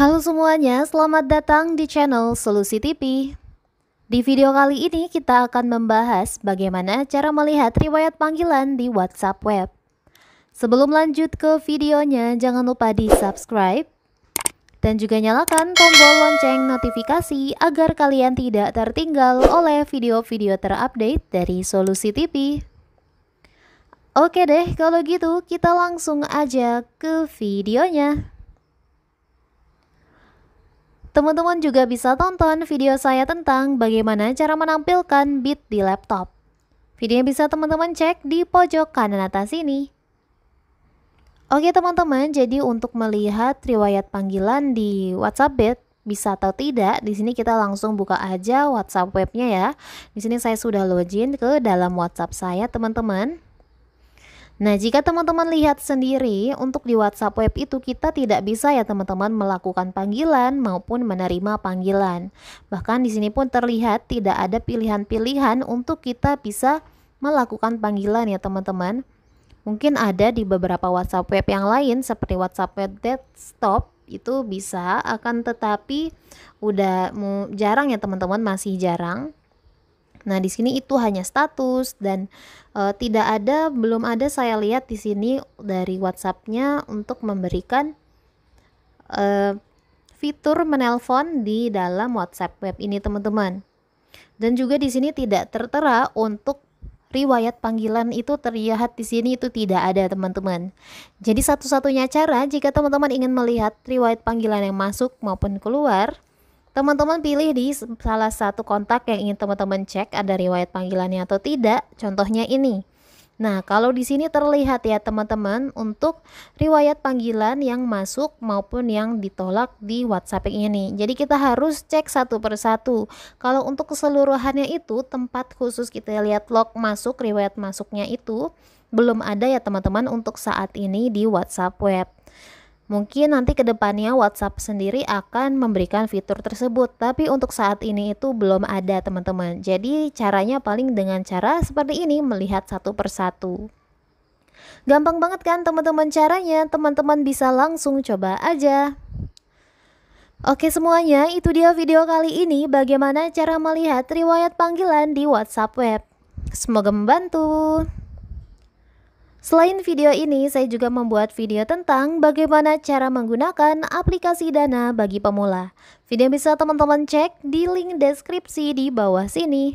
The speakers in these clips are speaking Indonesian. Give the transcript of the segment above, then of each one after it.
Halo semuanya, selamat datang di channel Solusi TV. Di video kali ini kita akan membahas bagaimana cara melihat riwayat panggilan di WhatsApp Web. Sebelum lanjut ke videonya, jangan lupa di subscribe dan juga nyalakan tombol lonceng notifikasi agar kalian tidak tertinggal oleh video-video terupdate dari Solusi TV. Oke deh, kalau gitu kita langsung aja ke videonya. Teman-teman juga bisa tonton video saya tentang bagaimana cara menampilkan bit di laptop. Videonya bisa teman-teman cek di pojok kanan atas ini. Oke teman-teman, jadi untuk melihat riwayat panggilan di WhatsApp Bit, bisa atau tidak, di sini kita langsung buka aja WhatsApp webnya ya. Di sini saya sudah login ke dalam WhatsApp saya teman-teman. Nah, jika teman-teman lihat sendiri, untuk di WhatsApp web itu kita tidak bisa ya teman-teman melakukan panggilan maupun menerima panggilan. Bahkan di sini pun terlihat tidak ada pilihan-pilihan untuk kita bisa melakukan panggilan ya teman-teman. Mungkin ada di beberapa WhatsApp web yang lain seperti WhatsApp web desktop itu bisa, akan tetapi udah jarang ya teman-teman, masih jarang. Nah, di sini itu hanya status dan e, tidak ada belum ada saya lihat di sini dari WhatsApp-nya untuk memberikan e, fitur menelpon di dalam WhatsApp web ini, teman-teman. Dan juga di sini tidak tertera untuk riwayat panggilan itu terlihat di sini itu tidak ada teman-teman. Jadi satu-satunya cara jika teman-teman ingin melihat riwayat panggilan yang masuk maupun keluar Teman-teman pilih di salah satu kontak yang ingin teman-teman cek ada riwayat panggilannya atau tidak. Contohnya ini. Nah, kalau di sini terlihat ya teman-teman untuk riwayat panggilan yang masuk maupun yang ditolak di WhatsApp ini. Jadi kita harus cek satu per satu. Kalau untuk keseluruhannya itu tempat khusus kita lihat log masuk riwayat masuknya itu belum ada ya teman-teman untuk saat ini di WhatsApp web. Mungkin nanti kedepannya WhatsApp sendiri akan memberikan fitur tersebut, tapi untuk saat ini itu belum ada teman-teman. Jadi caranya paling dengan cara seperti ini, melihat satu persatu. Gampang banget kan teman-teman caranya, teman-teman bisa langsung coba aja. Oke semuanya, itu dia video kali ini bagaimana cara melihat riwayat panggilan di WhatsApp web. Semoga membantu. Selain video ini, saya juga membuat video tentang bagaimana cara menggunakan aplikasi Dana bagi pemula. Video bisa teman-teman cek di link deskripsi di bawah sini.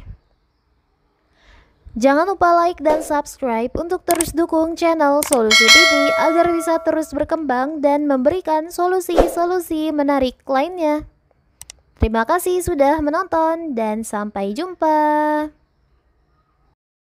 Jangan lupa like dan subscribe untuk terus dukung channel Solusi TV agar bisa terus berkembang dan memberikan solusi-solusi menarik lainnya. Terima kasih sudah menonton dan sampai jumpa.